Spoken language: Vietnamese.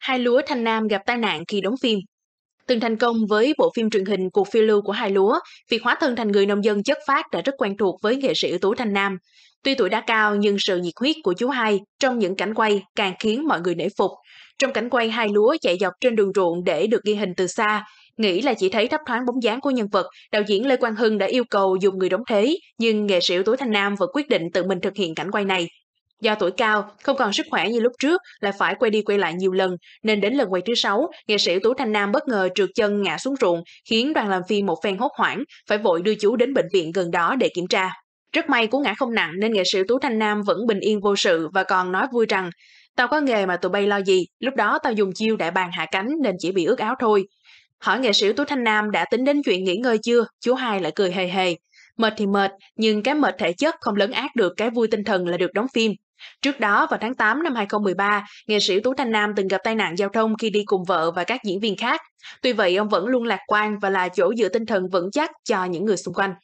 Hai lúa Thanh Nam gặp tai nạn khi đóng phim. Từng thành công với bộ phim truyền hình Cuộc phiêu lưu của hai lúa, việc hóa thân thành người nông dân chất phát đã rất quen thuộc với nghệ sĩ ưu tú Thanh Nam. Tuy tuổi đã cao nhưng sự nhiệt huyết của chú hai trong những cảnh quay càng khiến mọi người nể phục. Trong cảnh quay hai lúa chạy dọc trên đường ruộng để được ghi hình từ xa, nghĩ là chỉ thấy thấp thoáng bóng dáng của nhân vật, đạo diễn Lê Quang Hưng đã yêu cầu dùng người đóng thế, nhưng nghệ sĩ ưu tú Thanh Nam vẫn quyết định tự mình thực hiện cảnh quay này. Do tuổi cao, không còn sức khỏe như lúc trước, lại phải quay đi quay lại nhiều lần, nên đến lần quay thứ 6, nghệ sĩ Tú Thanh Nam bất ngờ trượt chân ngã xuống ruộng, khiến đoàn làm phim một phen hốt hoảng, phải vội đưa chú đến bệnh viện gần đó để kiểm tra. Rất may cú ngã không nặng nên nghệ sĩ Tú Thanh Nam vẫn bình yên vô sự và còn nói vui rằng Tao có nghề mà tụi bay lo gì, lúc đó tao dùng chiêu đại bàn hạ cánh nên chỉ bị ướt áo thôi. Hỏi nghệ sĩ Tú Thanh Nam đã tính đến chuyện nghỉ ngơi chưa, chú hai lại cười hề hề. Mệt thì mệt, nhưng cái mệt thể chất không lấn át được cái vui tinh thần là được đóng phim. Trước đó, vào tháng 8 năm 2013, nghệ sĩ Tú Thanh Nam từng gặp tai nạn giao thông khi đi cùng vợ và các diễn viên khác. Tuy vậy, ông vẫn luôn lạc quan và là chỗ dựa tinh thần vững chắc cho những người xung quanh.